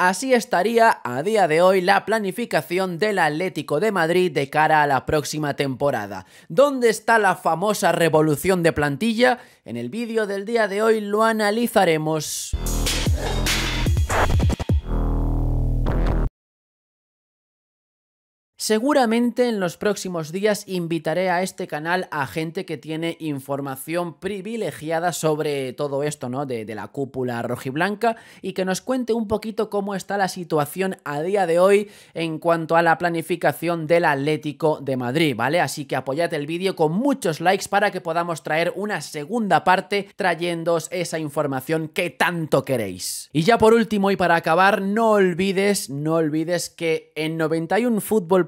Así estaría a día de hoy la planificación del Atlético de Madrid de cara a la próxima temporada. ¿Dónde está la famosa revolución de plantilla? En el vídeo del día de hoy lo analizaremos. Seguramente en los próximos días invitaré a este canal a gente que tiene información privilegiada sobre todo esto, ¿no? De, la cúpula rojiblanca y que nos cuente un poquito cómo está la situación a día de hoy en cuanto a la planificación del Atlético de Madrid, ¿vale? Así que apoyad el vídeo con muchos likes para que podamos traer una segunda parte trayéndos esa información que tanto queréis. Y ya por último y para acabar, no olvides, no olvides que en 91 fútbol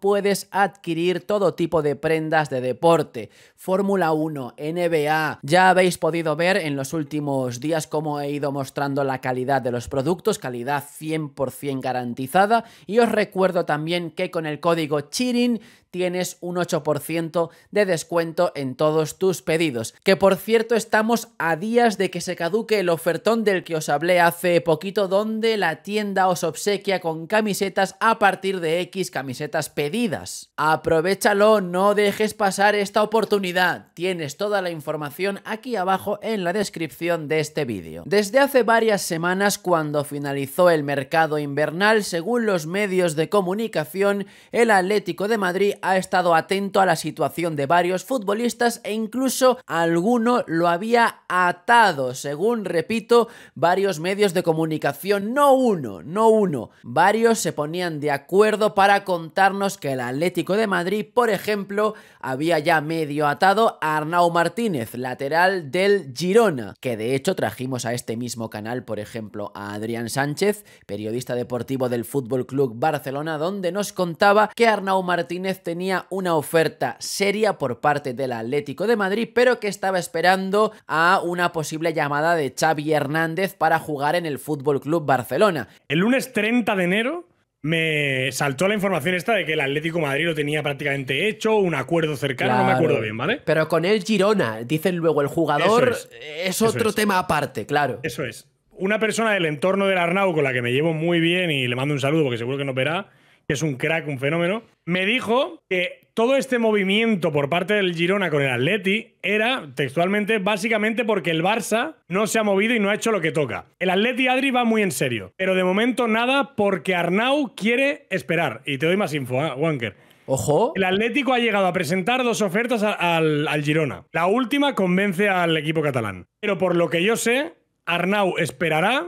puedes adquirir todo tipo de prendas de deporte, Fórmula 1, NBA. Ya habéis podido ver en los últimos días cómo he ido mostrando la calidad de los productos, calidad 100% garantizada. Y os recuerdo también que con el código CHIRIN tienes un 8% de descuento en todos tus pedidos. Que por cierto estamos a días de que se caduque el ofertón del que os hablé hace poquito donde la tienda os obsequia con camisetas a partir de X camisetas pedidas. Aprovechalo, no dejes pasar esta oportunidad. Tienes toda la información aquí abajo en la descripción de este vídeo. Desde hace varias semanas cuando finalizó el mercado invernal, según los medios de comunicación, el Atlético de Madrid ha estado atento a la situación de varios futbolistas e incluso alguno lo había atado, según repito, varios medios de comunicación, no uno, no uno, varios se ponían de acuerdo para contarnos que el Atlético de Madrid, por ejemplo, había ya medio atado a Arnau Martínez, lateral del Girona, que de hecho trajimos a este mismo canal, por ejemplo, a Adrián Sánchez, periodista deportivo del Fútbol Club Barcelona, donde nos contaba que Arnau Martínez tenía una oferta seria por parte del Atlético de Madrid, pero que estaba esperando a una posible llamada de Xavi Hernández para jugar en el Fútbol Club Barcelona. El lunes 30 de enero me saltó la información esta de que el Atlético de Madrid lo tenía prácticamente hecho, un acuerdo cercano, no me acuerdo bien, ¿vale? Pero con el Girona, dicen luego el jugador, es, eh, otro tema aparte, claro. Eso es. Una persona del entorno del Arnau con la que me llevo muy bien y le mando un saludo porque seguro que no verá, que es un crack, un fenómeno, me dijo que todo este movimiento por parte del Girona con el Atleti era textualmente básicamente porque el Barça no se ha movido y no ha hecho lo que toca. El Atleti Adri va muy en serio, pero de momento nada porque Arnau quiere esperar. Y te doy más info, ah, Wanker. Ojo. El Atlético ha llegado a presentar dos ofertas al, al Girona. La última convence al equipo catalán. Pero por lo que yo sé, Arnau esperará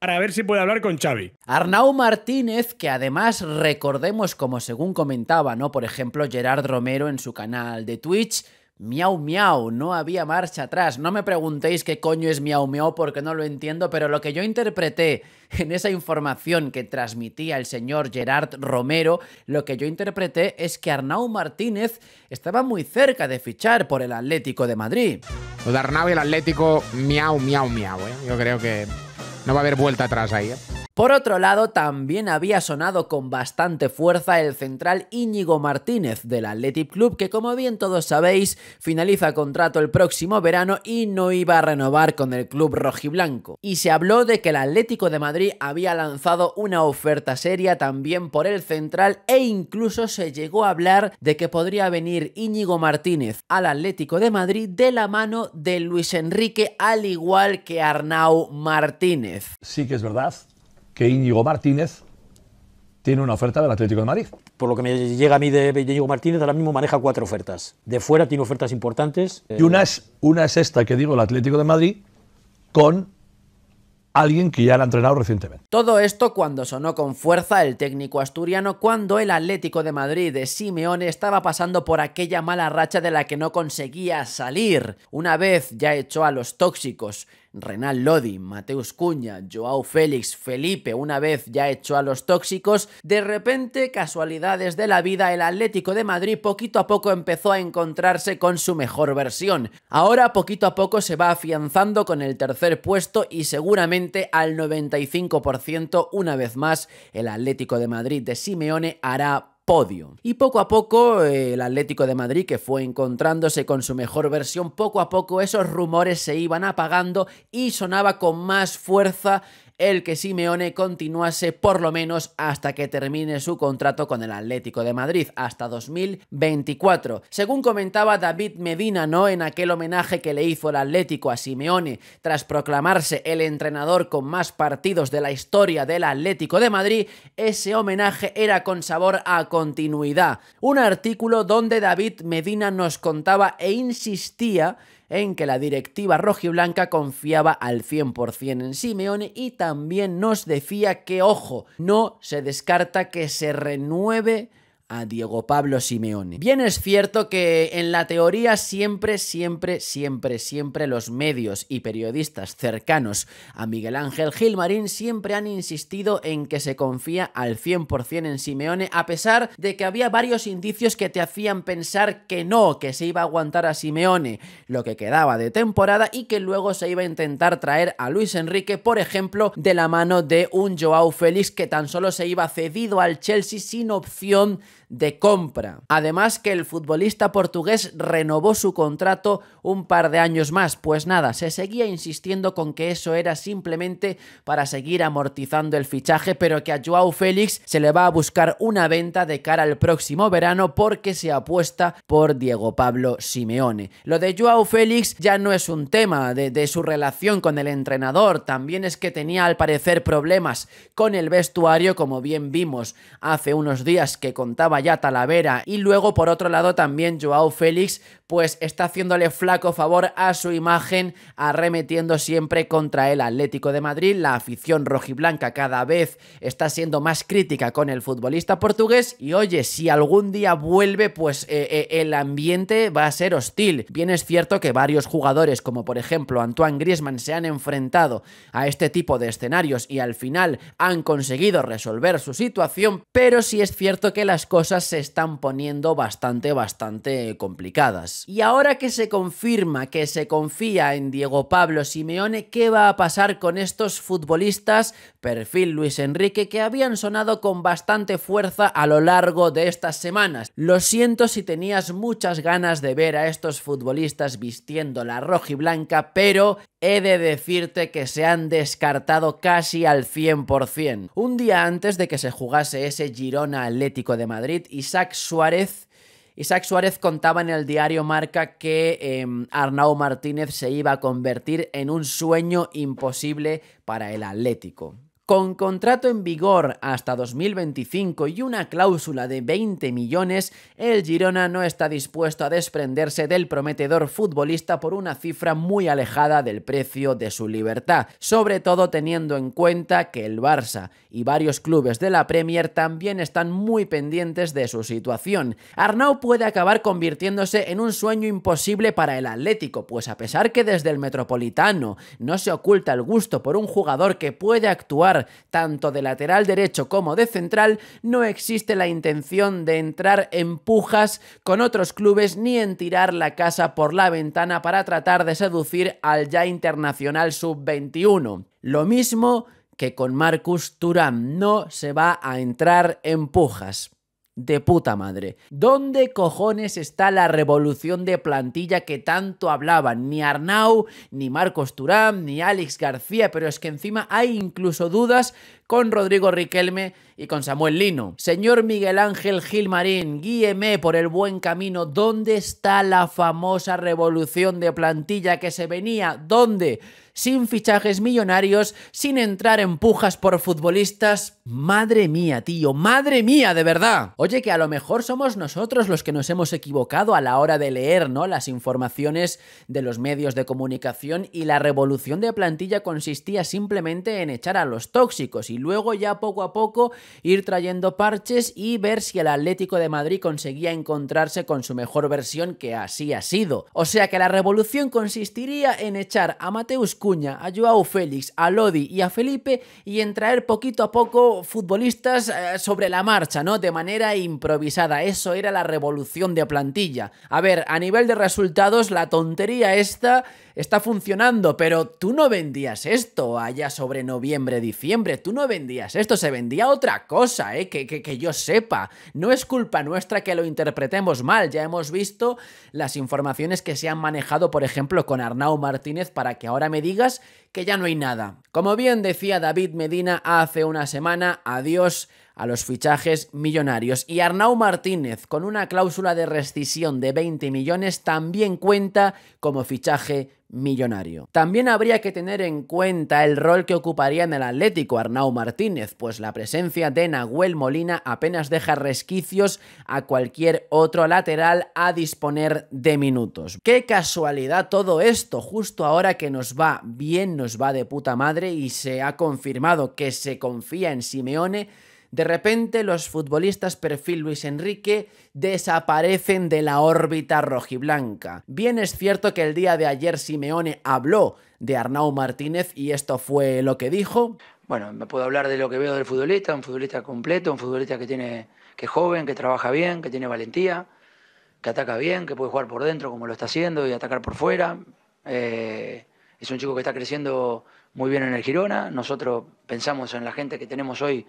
para ver si puede hablar con Xavi. Arnau Martínez, que además recordemos como según comentaba, ¿no? Por ejemplo, Gerard Romero en su canal de Twitch, Miau miau, no había marcha atrás. No me preguntéis qué coño es miau miau porque no lo entiendo, pero lo que yo interpreté en esa información que transmitía el señor Gerard Romero, lo que yo interpreté es que Arnau Martínez estaba muy cerca de fichar por el Atlético de Madrid. O de Arnau y el Atlético, miau miau miau, ¿eh? yo creo que no va a haber vuelta atrás ahí. ¿eh? Por otro lado, también había sonado con bastante fuerza el central Íñigo Martínez del Athletic Club, que como bien todos sabéis, finaliza contrato el próximo verano y no iba a renovar con el club rojiblanco. Y se habló de que el Atlético de Madrid había lanzado una oferta seria también por el central e incluso se llegó a hablar de que podría venir Íñigo Martínez al Atlético de Madrid de la mano de Luis Enrique, al igual que Arnau Martínez. Sí que es verdad que Íñigo Martínez tiene una oferta del Atlético de Madrid. Por lo que me llega a mí de, Íñigo Martínez, ahora mismo maneja cuatro ofertas. De fuera tiene ofertas importantes. Y una eh, es, una es esta que digo, el Atlético de Madrid, con alguien que ya la ha entrenado recientemente. Todo esto cuando sonó con fuerza el técnico asturiano cuando el Atlético de Madrid de Simeone estaba pasando por aquella mala racha de la que no conseguía salir. Una vez ya echó a los tóxicos Renal Lodi, Mateus Cuña, Joao Félix, Felipe, una vez ya hecho a los tóxicos, de repente, casualidades de la vida, el Atlético de Madrid poquito a poco empezó a encontrarse con su mejor versión. Ahora poquito a poco se va afianzando con el tercer puesto y seguramente al 95% una vez más el Atlético de Madrid de Simeone hará y poco a poco eh, el Atlético de Madrid, que fue encontrándose con su mejor versión, poco a poco esos rumores se iban apagando y sonaba con más fuerza el que Simeone continuase por lo menos hasta que termine su contrato con el Atlético de Madrid, hasta 2024. Según comentaba David Medina, ¿no? En aquel homenaje que le hizo el Atlético a Simeone tras proclamarse el entrenador con más partidos de la historia del Atlético de Madrid, ese homenaje era con sabor a continuidad. Un artículo donde David Medina nos contaba e insistía en que la directiva rojiblanca confiaba al 100% en Simeone y también nos decía que, ojo, no se descarta que se renueve a Diego Pablo Simeone. Bien es cierto que en la teoría siempre, siempre, siempre, siempre los medios y periodistas cercanos a Miguel Ángel Gilmarín siempre han insistido en que se confía al 100% en Simeone a pesar de que había varios indicios que te hacían pensar que no, que se iba a aguantar a Simeone lo que quedaba de temporada y que luego se iba a intentar traer a Luis Enrique, por ejemplo, de la mano de un Joao Félix que tan solo se iba cedido al Chelsea sin opción de compra. Además que el futbolista portugués renovó su contrato un par de años más, pues nada, se seguía insistiendo con que eso era simplemente para seguir amortizando el fichaje, pero que a Joao Félix se le va a buscar una venta de cara al próximo verano porque se apuesta por Diego Pablo Simeone. Lo de Joao Félix ya no es un tema de, de su relación con el entrenador, también es que tenía al parecer problemas con el vestuario, como bien vimos hace unos días que contaba Talavera y luego por otro lado también Joao Félix pues está haciéndole flaco favor a su imagen, arremetiendo siempre contra el Atlético de Madrid. La afición rojiblanca cada vez está siendo más crítica con el futbolista portugués y oye, si algún día vuelve, pues eh, eh, el ambiente va a ser hostil. Bien es cierto que varios jugadores, como por ejemplo Antoine Griezmann, se han enfrentado a este tipo de escenarios y al final han conseguido resolver su situación, pero sí es cierto que las cosas se están poniendo bastante, bastante complicadas. Y ahora que se confirma que se confía en Diego Pablo Simeone, ¿qué va a pasar con estos futbolistas, perfil Luis Enrique, que habían sonado con bastante fuerza a lo largo de estas semanas? Lo siento si tenías muchas ganas de ver a estos futbolistas vistiendo la roja y blanca, pero he de decirte que se han descartado casi al 100%. Un día antes de que se jugase ese Girona Atlético de Madrid, Isaac Suárez Isaac Suárez contaba en el diario Marca que arnaud em, Arnau Martínez se iba a convertir en un sueño imposible para el Atlético. Con contrato en vigor hasta 2025 y una cláusula de 20 millones, el Girona no está dispuesto a desprenderse del prometedor futbolista por una cifra muy alejada del precio de su libertad, sobre todo teniendo en cuenta que el Barça y varios clubes de la Premier también están muy pendientes de su situación. Arnau puede acabar convirtiéndose en un sueño imposible para el Atlético, pues a pesar que desde el Metropolitano no se oculta el gusto por un jugador que puede actuar tanto de lateral derecho como de central, no existe la intención de entrar en pujas con otros clubes ni en tirar la casa por la ventana para tratar de seducir al ya internacional sub-21. Lo mismo que con Marcus Turán. no se va a entrar en pujas de puta madre. ¿Dónde cojones está la revolución de plantilla que tanto hablaban? Ni Arnau, ni Marcos Turán, ni Alex García, pero es que encima hay incluso dudas con Rodrigo Riquelme y con Samuel Lino. Señor Miguel Ángel Gilmarín, guíeme por el buen camino. ¿Dónde está la famosa revolución de plantilla que se venía? ¿Dónde? sin fichajes millonarios, sin entrar en pujas por futbolistas. Madre mía, tío, madre mía, de verdad. Oye, que a lo mejor somos nosotros los que nos hemos equivocado a la hora de leer, ¿no? Las informaciones de los medios de comunicación y la revolución de plantilla consistía simplemente en echar a los tóxicos y luego ya poco a poco ir trayendo parches y ver si el Atlético de Madrid conseguía encontrarse con su mejor versión que así ha sido. O sea que la revolución consistiría en echar a Mateus a Joao Félix, a Lodi y a Felipe y en traer poquito a poco futbolistas eh, sobre la marcha, ¿no? De manera improvisada. Eso era la revolución de plantilla. A ver, a nivel de resultados, la tontería esta está funcionando, pero tú no vendías esto allá sobre noviembre, diciembre, tú no vendías esto, se vendía otra cosa, ¿eh? que, que, que yo sepa. No es culpa nuestra que lo interpretemos mal, ya hemos visto las informaciones que se han manejado, por ejemplo, con Arnau Martínez para que ahora me digas que ya no hay nada. Como bien decía David Medina hace una semana, adiós a los fichajes millonarios. Y Arnau Martínez, con una cláusula de rescisión de 20 millones, también cuenta como fichaje millonario. También habría que tener en cuenta el rol que ocuparía en el Atlético Arnau Martínez, pues la presencia de Nahuel Molina apenas deja resquicios a cualquier otro lateral a disponer de minutos. Qué casualidad todo esto, justo ahora que nos va bien nos va de puta madre y se ha confirmado que se confía en Simeone, de repente los futbolistas perfil Luis Enrique desaparecen de la órbita rojiblanca. Bien es cierto que el día de ayer Simeone habló de Arnau Martínez y esto fue lo que dijo. Bueno, me puedo hablar de lo que veo del futbolista, un futbolista completo, un futbolista que tiene que es joven, que trabaja bien, que tiene valentía, que ataca bien, que puede jugar por dentro como lo está haciendo y atacar por fuera. Eh, es un chico que está creciendo muy bien en el Girona. Nosotros pensamos en la gente que tenemos hoy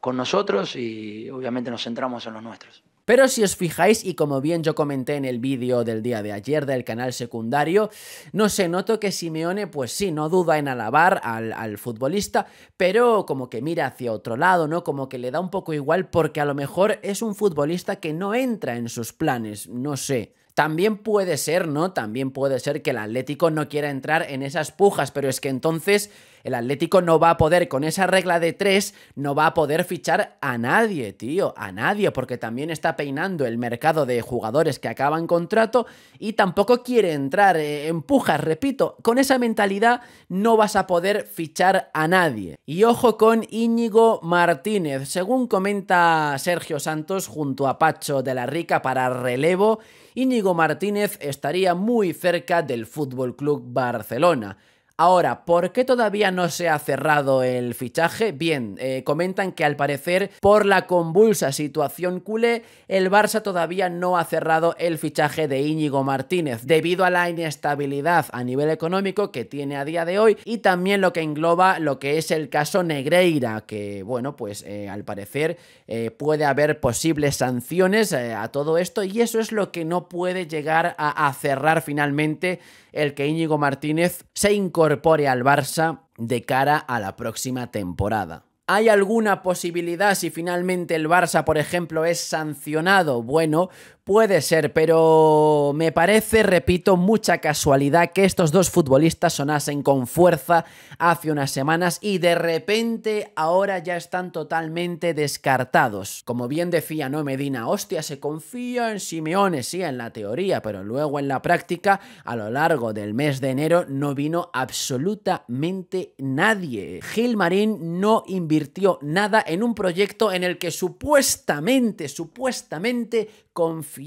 con nosotros y obviamente nos centramos en los nuestros. Pero si os fijáis, y como bien yo comenté en el vídeo del día de ayer del canal secundario, no sé, noto que Simeone, pues sí, no duda en alabar al, al, futbolista, pero como que mira hacia otro lado, ¿no? Como que le da un poco igual porque a lo mejor es un futbolista que no entra en sus planes, no sé. También puede ser, ¿no? También puede ser que el Atlético no quiera entrar en esas pujas, pero es que entonces el Atlético no va a poder, con esa regla de tres, no va a poder fichar a nadie, tío, a nadie, porque también está peinando el mercado de jugadores que acaban contrato y tampoco quiere entrar, eh, empujas, repito, con esa mentalidad no vas a poder fichar a nadie. Y ojo con Íñigo Martínez, según comenta Sergio Santos junto a Pacho de la Rica para relevo, Íñigo Martínez estaría muy cerca del Fútbol Club Barcelona. Ahora, ¿por qué todavía no se ha cerrado el fichaje? Bien, eh, comentan que al parecer por la convulsa situación culé, el Barça todavía no ha cerrado el fichaje de Íñigo Martínez, debido a la inestabilidad a nivel económico que tiene a día de hoy y también lo que engloba lo que es el caso Negreira, que bueno, pues eh, al parecer eh, puede haber posibles sanciones a todo esto y eso es lo que no puede llegar a cerrar finalmente el que Íñigo Martínez se incorpore al Barça de cara a la próxima temporada. ¿Hay alguna posibilidad si finalmente el Barça, por ejemplo, es sancionado? Bueno, Puede ser, pero me parece, repito, mucha casualidad que estos dos futbolistas sonasen con fuerza hace unas semanas y de repente ahora ya están totalmente descartados. Como bien decía No Medina, hostia, se confía en Simeone, sí, en la teoría, pero luego en la práctica, a lo largo del mes de enero no vino absolutamente nadie. Gilmarín no invirtió nada en un proyecto en el que supuestamente, supuestamente confía.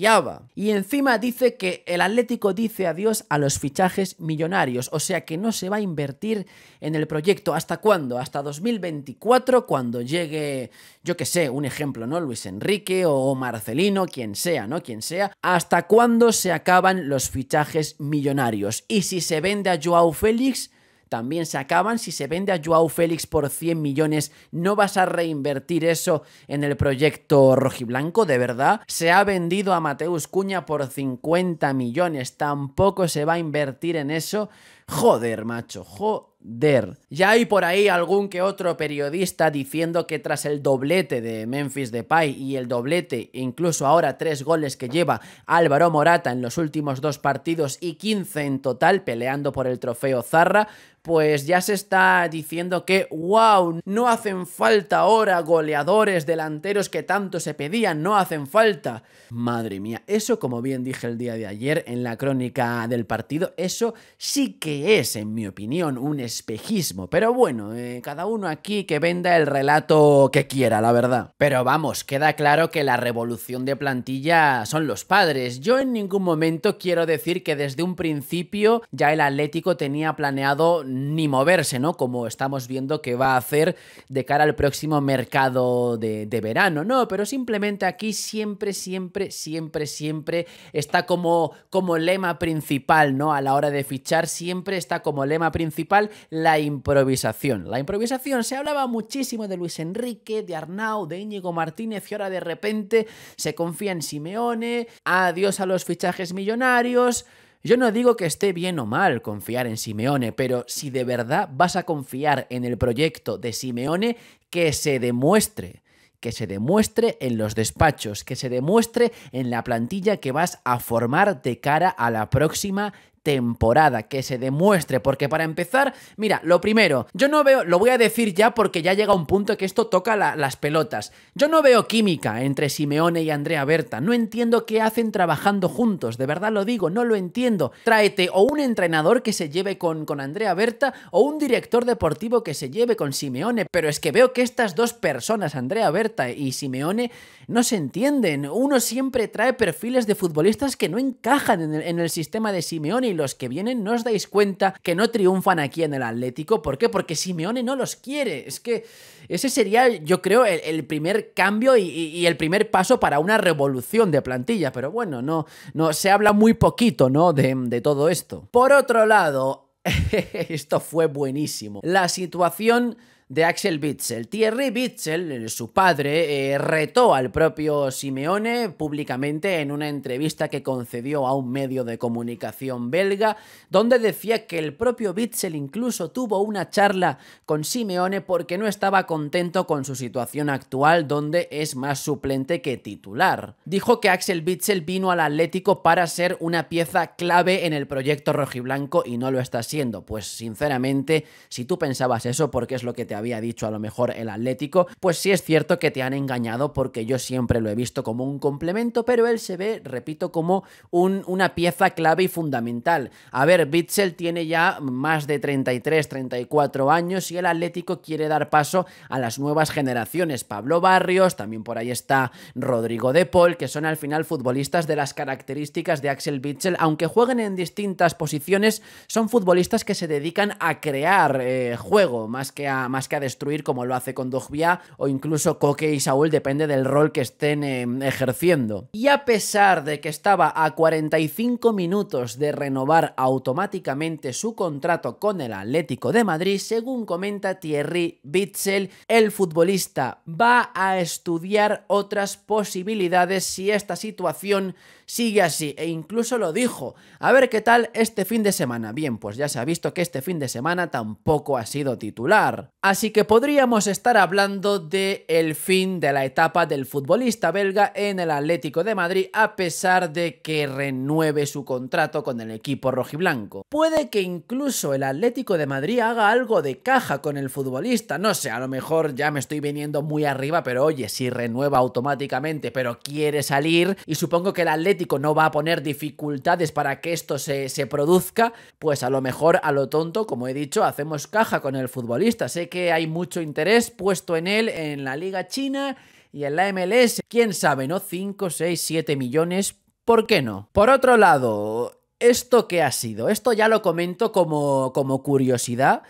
Y encima dice que el Atlético dice adiós a los fichajes millonarios, o sea que no se va a invertir en el proyecto. ¿Hasta cuándo? Hasta 2024, cuando llegue, yo que sé, un ejemplo, ¿no? Luis Enrique o Marcelino, quien sea, ¿no? Quien sea. ¿Hasta cuándo se acaban los fichajes millonarios? Y si se vende a Joao Félix, también se acaban. Si se vende a Joao Félix por 100 millones, no vas a reinvertir eso en el proyecto rojiblanco, de verdad. Se ha vendido a Mateus Cuña por 50 millones, tampoco se va a invertir en eso. Joder, macho, joder. Ya hay por ahí algún que otro periodista diciendo que tras el doblete de Memphis Depay y el doblete, incluso ahora tres goles que lleva Álvaro Morata en los últimos dos partidos y 15 en total peleando por el trofeo Zarra, pues ya se está diciendo que, wow, no hacen falta ahora goleadores delanteros que tanto se pedían, no hacen falta. Madre mía, eso como bien dije el día de ayer en la crónica del partido, eso sí que es, en mi opinión, un espejismo. Pero bueno, eh, cada uno aquí que venda el relato que quiera, la verdad. Pero vamos, queda claro que la revolución de plantilla son los padres. Yo en ningún momento quiero decir que desde un principio ya el Atlético tenía planeado ni moverse, ¿no? Como estamos viendo que va a hacer de cara al próximo mercado de, verano, ¿no? Pero simplemente aquí siempre, siempre, siempre, siempre está como, como lema principal, ¿no? A la hora de fichar siempre siempre está como lema principal la improvisación. La improvisación se hablaba muchísimo de Luis Enrique, de Arnau, de Íñigo Martínez y ahora de repente se confía en Simeone, adiós a los fichajes millonarios. Yo no digo que esté bien o mal confiar en Simeone, pero si de verdad vas a confiar en el proyecto de Simeone, que se demuestre que se demuestre en los despachos, que se demuestre en la plantilla que vas a formar de cara a la próxima temporada, que se demuestre, porque para empezar, mira, lo primero, yo no veo, lo voy a decir ya porque ya llega un punto que esto toca las pelotas, yo no veo química entre Simeone y Andrea Berta, no entiendo qué hacen trabajando juntos, de verdad lo digo, no lo entiendo, tráete o un entrenador que se lleve con, con Andrea Berta o un director deportivo que se lleve con Simeone, pero es que veo que estas dos personas, Andrea Berta y Simeone, no se entienden. Uno siempre trae perfiles de futbolistas que no encajan en el, sistema de Simeone y los que vienen no os dais cuenta que no triunfan aquí en el Atlético. ¿Por qué? Porque Simeone no los quiere. Es que ese sería, yo creo, el, primer cambio y, el primer paso para una revolución de plantilla. Pero bueno, no, no se habla muy poquito, ¿no? de todo esto. Por otro lado, esto fue buenísimo. La situación de Axel Witzel. Thierry Witzel, eh, su padre, eh, retó al propio Simeone públicamente en una entrevista que concedió a un medio de comunicación belga, donde decía que el propio Witzel incluso tuvo una charla con Simeone porque no estaba contento con su situación actual, donde es más suplente que titular. Dijo que Axel Witzel vino al Atlético para ser una pieza clave en el proyecto rojiblanco y no lo está siendo. Pues sinceramente, si tú pensabas eso, porque es lo que te había dicho a lo mejor el Atlético, pues sí es cierto que te han engañado porque yo siempre lo he visto como un complemento, pero él se ve, repito, como un, una pieza clave y fundamental. A ver, Bitzel tiene ya más de 33, 34 años y el Atlético quiere dar paso a las nuevas generaciones. Pablo Barrios, también por ahí está Rodrigo De Paul, que son al final futbolistas de las características de Axel Bitzel, aunque jueguen en distintas posiciones, son futbolistas que se dedican a crear eh, juego más que a, más a destruir como lo hace con Dogbia o incluso Koke y Saúl, depende del rol que estén eh, ejerciendo. Y a pesar de que estaba a 45 minutos de renovar automáticamente su contrato con el Atlético de Madrid, según comenta Thierry Bitzel, el futbolista va a estudiar otras posibilidades si esta situación sigue así e incluso lo dijo. A ver qué tal este fin de semana. Bien, pues ya se ha visto que este fin de semana tampoco ha sido titular. Así Así que podríamos estar hablando de el fin de la etapa del futbolista belga en el Atlético de Madrid a pesar de que renueve su contrato con el equipo rojiblanco. Puede que incluso el Atlético de Madrid haga algo de caja con el futbolista, no sé, a lo mejor ya me estoy viniendo muy arriba, pero oye, si renueva automáticamente pero quiere salir y supongo que el Atlético no va a poner dificultades para que esto se, se produzca, pues a lo mejor a lo tonto, como he dicho, hacemos caja con el futbolista, sé que hay mucho interés puesto en él en la Liga China y en la MLS. ¿Quién sabe, no? 5, 6, 7 millones. ¿Por qué no? Por otro lado, ¿esto qué ha sido? Esto ya lo comento como, como curiosidad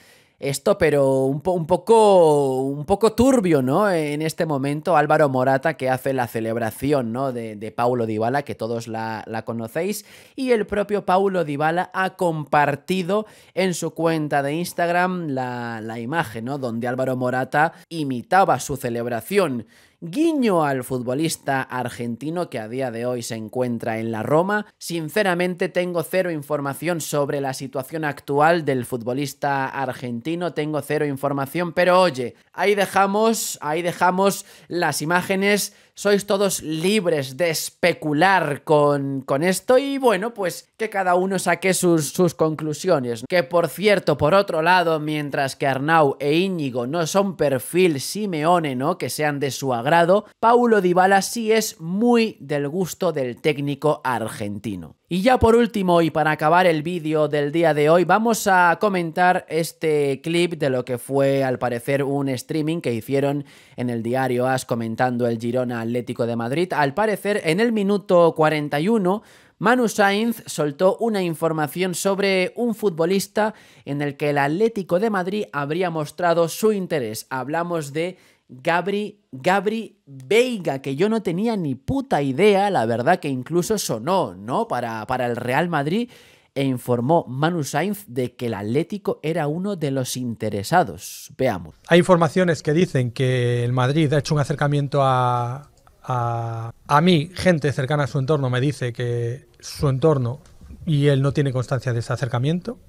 esto, pero un, poco, un poco turbio, ¿no? En este momento, Álvaro Morata, que hace la celebración, ¿no? De, de Paulo Dybala, que todos la, conocéis, y el propio Paulo Dybala ha compartido en su cuenta de Instagram la, la imagen, ¿no? Donde Álvaro Morata imitaba su celebración guiño al futbolista argentino que a día de hoy se encuentra en la Roma. Sinceramente tengo cero información sobre la situación actual del futbolista argentino, tengo cero información, pero oye, ahí dejamos, ahí dejamos las imágenes sois todos libres de especular con, con esto y bueno, pues que cada uno saque sus, sus conclusiones. Que por cierto, por otro lado, mientras que Arnau e Íñigo no son perfil Simeone, ¿no? Que sean de su agrado, Paulo Dybala sí es muy del gusto del técnico argentino. Y ya por último y para acabar el vídeo del día de hoy vamos a comentar este clip de lo que fue al parecer un streaming que hicieron en el diario AS comentando el Girona Atlético de Madrid. Al parecer en el minuto 41 Manu Sainz soltó una información sobre un futbolista en el que el Atlético de Madrid habría mostrado su interés. Hablamos de Gabri, Gabri Veiga, que yo no tenía ni puta idea, la verdad que incluso sonó, ¿no? Para, para el Real Madrid e informó Manu Sainz de que el Atlético era uno de los interesados. Veamos. Hay informaciones que dicen que el Madrid ha hecho un acercamiento a, a mí, gente cercana a su entorno me dice que su entorno y él no tiene constancia de ese acercamiento.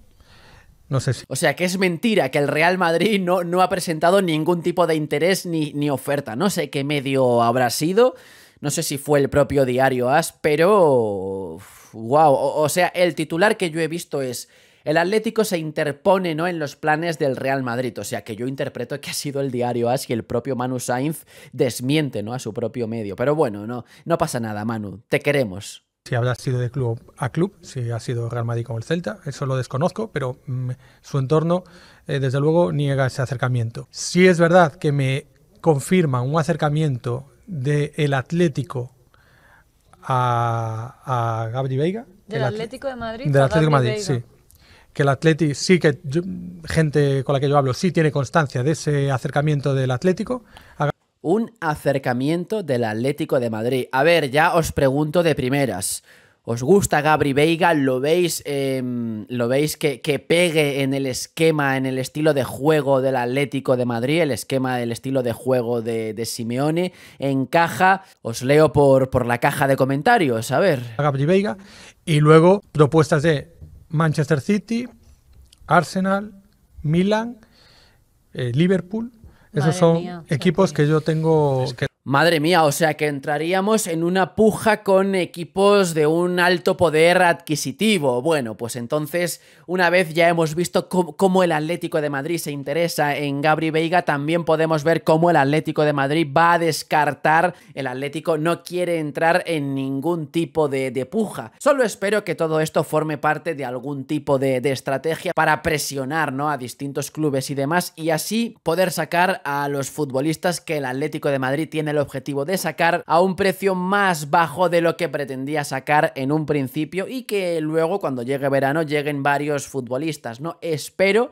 No sé O sea, que es mentira que el Real Madrid no, no ha presentado ningún tipo de interés ni, ni oferta. No sé qué medio habrá sido. No sé si fue el propio diario As, pero. ¡Wow! O, sea, el titular que yo he visto es. El Atlético se interpone ¿no? en los planes del Real Madrid. O sea que yo interpreto que ha sido el diario As y el propio Manu Sainz desmiente ¿no? a su propio medio. Pero bueno, no, no pasa nada, Manu. Te queremos si habrá sido de club a club, si ha sido Real Madrid como el Celta, eso lo desconozco, pero mm, su entorno, eh, desde luego, niega ese acercamiento. Si es verdad que me confirma un acercamiento del Atlético a, a Gabri Veiga. Del Atlético de Madrid. Del Atlético de Madrid, sí. Que el Atlético, sí que gente con la que yo hablo, sí tiene constancia de ese acercamiento del Atlético a un acercamiento del Atlético de Madrid. A ver, ya os pregunto de primeras. ¿Os gusta Gabri Veiga? ¿Lo veis, em, ¿lo veis que, pegue en el esquema, en el estilo de juego del Atlético de Madrid? El esquema, el estilo de juego de, de Simeone. Encaja, os leo por, por la caja de comentarios, a ver. Gabri Veiga y luego propuestas de Manchester City, Arsenal, Milan, eh, Liverpool esos son equipos que yo tengo, que Madre mía, o sea que entraríamos en una puja con equipos de un alto poder adquisitivo. Bueno, pues entonces, una vez ya hemos visto cómo, el Atlético de Madrid se interesa en Gabri Veiga, también podemos ver cómo el Atlético de Madrid va a descartar. El Atlético no quiere entrar en ningún tipo de, puja. Solo espero que todo esto forme parte de algún tipo de, de estrategia para presionar ¿no? a distintos clubes y demás, y así poder sacar a los futbolistas que el Atlético de Madrid tiene el objetivo de sacar a un precio más bajo de lo que pretendía sacar en un principio y que luego cuando llegue verano lleguen varios futbolistas, ¿no? Espero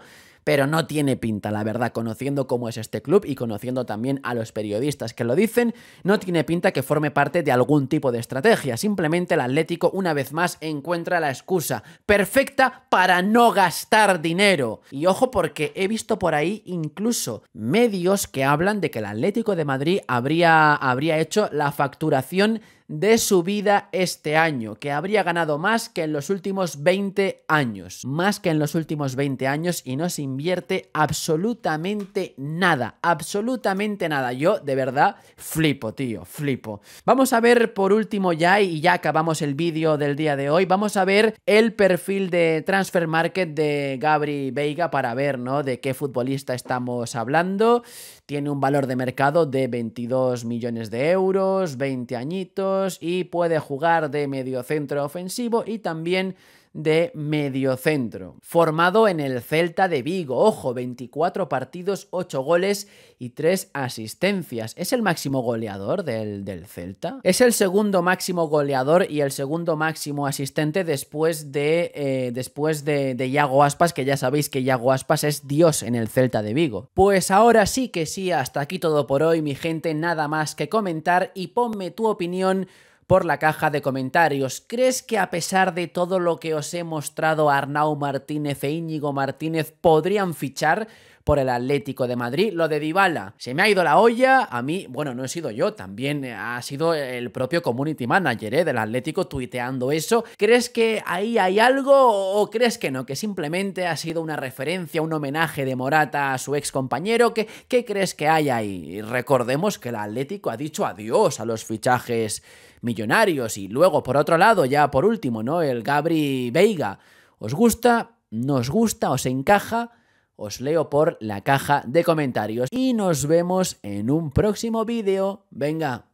pero no tiene pinta, la verdad, conociendo cómo es este club y conociendo también a los periodistas que lo dicen, no tiene pinta que forme parte de algún tipo de estrategia, simplemente el Atlético una vez más encuentra la excusa perfecta para no gastar dinero. Y ojo porque he visto por ahí incluso medios que hablan de que el Atlético de Madrid habría, habría hecho la facturación de su vida este año, que habría ganado más que en los últimos 20 años, más que en los últimos 20 años y no se invierte absolutamente nada, absolutamente nada. Yo de verdad flipo, tío, flipo. Vamos a ver por último ya, y ya acabamos el vídeo del día de hoy, vamos a ver el perfil de Transfer Market de Gabri Veiga para ver, ¿no? De qué futbolista estamos hablando. Tiene un valor de mercado de 22 millones de euros, 20 añitos y puede jugar de mediocentro ofensivo y también de mediocentro. Formado en el Celta de Vigo, ojo, 24 partidos, 8 goles y 3 asistencias. ¿Es el máximo goleador del, del Celta? Es el segundo máximo goleador y el segundo máximo asistente después de, eh, después de, de Aspas, que ya sabéis que Yago Aspas es Dios en el Celta de Vigo. Pues ahora sí que sí, hasta aquí todo por hoy, mi gente, nada más que comentar y ponme tu opinión por la caja de comentarios. ¿Crees que a pesar de todo lo que os he mostrado, Arnau Martínez e Íñigo Martínez podrían fichar? por el Atlético de Madrid. Lo de Dybala, se me ha ido la olla, a mí, bueno, no he sido yo, también ha sido el propio community manager ¿eh? del Atlético tuiteando eso. ¿Crees que ahí hay algo o crees que no? Que simplemente ha sido una referencia, un homenaje de Morata a su ex compañero. qué crees que hay ahí? Recordemos que el Atlético ha dicho adiós a los fichajes millonarios y luego por otro lado, ya por último, ¿no? El Gabri Veiga. ¿Os gusta? ¿Nos gusta? ¿Os encaja? Os leo por la caja de comentarios y nos vemos en un próximo vídeo. Venga,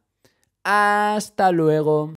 hasta luego.